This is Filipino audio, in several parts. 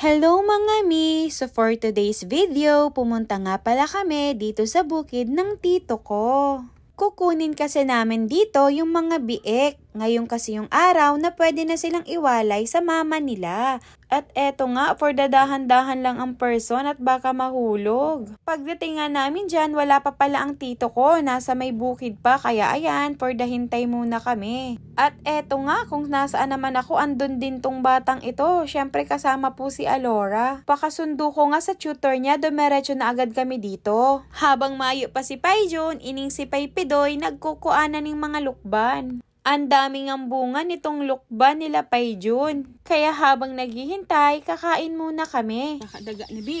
Hello mga mi! So for today's video, pumunta nga pala kami dito sa bukid ng tito ko. Kukunin kasi namin dito yung mga biik ngayon kasi yung araw na pwede na silang iwalay sa mama nila. At eto nga, for dadahan-dahan lang ang person at baka mahulog. Pagdating nga namin dyan, wala pa pala ang tito ko. Nasa may bukid pa, kaya ayan, for dahintay muna kami. At eto nga, kung nasaan naman ako, andun din tong batang ito. Siyempre kasama po si Alora. Pakasundo ko nga sa tutor niya, dumerecho na agad kami dito. Habang mayo pa si Paijon, ining si Paypidoy, nagkukuanan ng mga lukban. Ang daming ang bunga nitong lukba nila Payjun. Kaya habang naghihintay, kakain muna kami. Nakadaga ni Bi.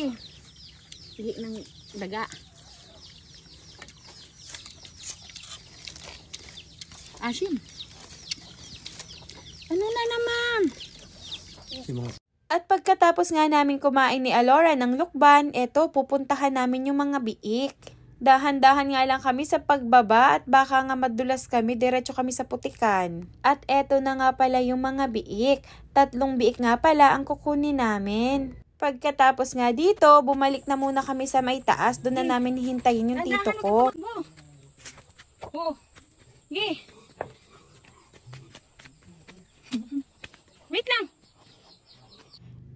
Higi ng daga. Asim. Ano na naman? At pagkatapos nga namin kumain ni Alora ng lukban, eto pupuntahan namin yung mga biik. Dahan-dahan nga lang kami sa pagbaba at baka nga madulas kami, diretso kami sa putikan. At eto na nga pala yung mga biik. Tatlong biik nga pala ang kukunin namin. Pagkatapos nga dito, bumalik na muna kami sa may taas. Doon na namin hihintayin yung tito ko. Oh. Gay.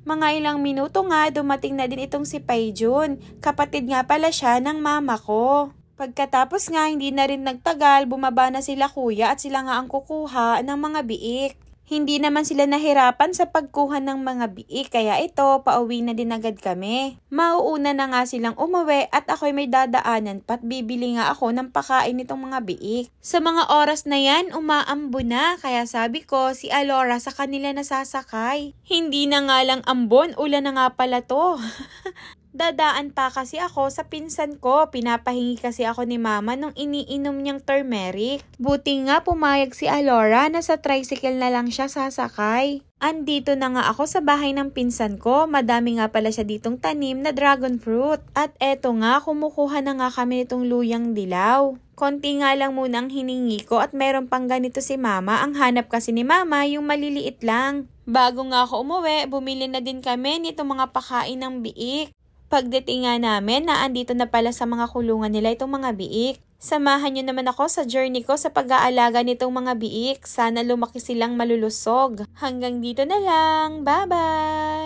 Mga ilang minuto nga dumating na din itong si Paijun, kapatid nga pala siya ng mama ko. Pagkatapos nga hindi na rin nagtagal, bumaba na sila kuya at sila nga ang kukuha ng mga biik. Hindi naman sila nahirapan sa pagkuha ng mga biik kaya ito, pauwi na din agad kami. Mauuna na nga silang umuwi at ako'y may dadaanan pat bibili nga ako ng pakain nitong mga biik. Sa mga oras na yan, umaambo na kaya sabi ko si Alora sa kanila nasasakay. Hindi na nga lang ambon, ulan na nga pala to. Dadaan pa kasi ako sa pinsan ko. Pinapahingi kasi ako ni mama nung iniinom niyang turmeric. Buti nga pumayag si Alora na sa tricycle na lang siya sasakay. Andito na nga ako sa bahay ng pinsan ko. Madami nga pala siya ditong tanim na dragon fruit. At eto nga, kumukuha na nga kami nitong luyang dilaw. Konti nga lang muna ang hiningi ko at meron pang ganito si mama. Ang hanap kasi ni mama yung maliliit lang. Bago nga ako umuwi, bumili na din kami nitong mga pakain ng biik. Pagdating nga namin, na andito na pala sa mga kulungan nila itong mga biik. Samahan niyo naman ako sa journey ko sa pag-aalaga nitong mga biik. Sana lumaki silang malulusog. Hanggang dito na lang. Bye-bye!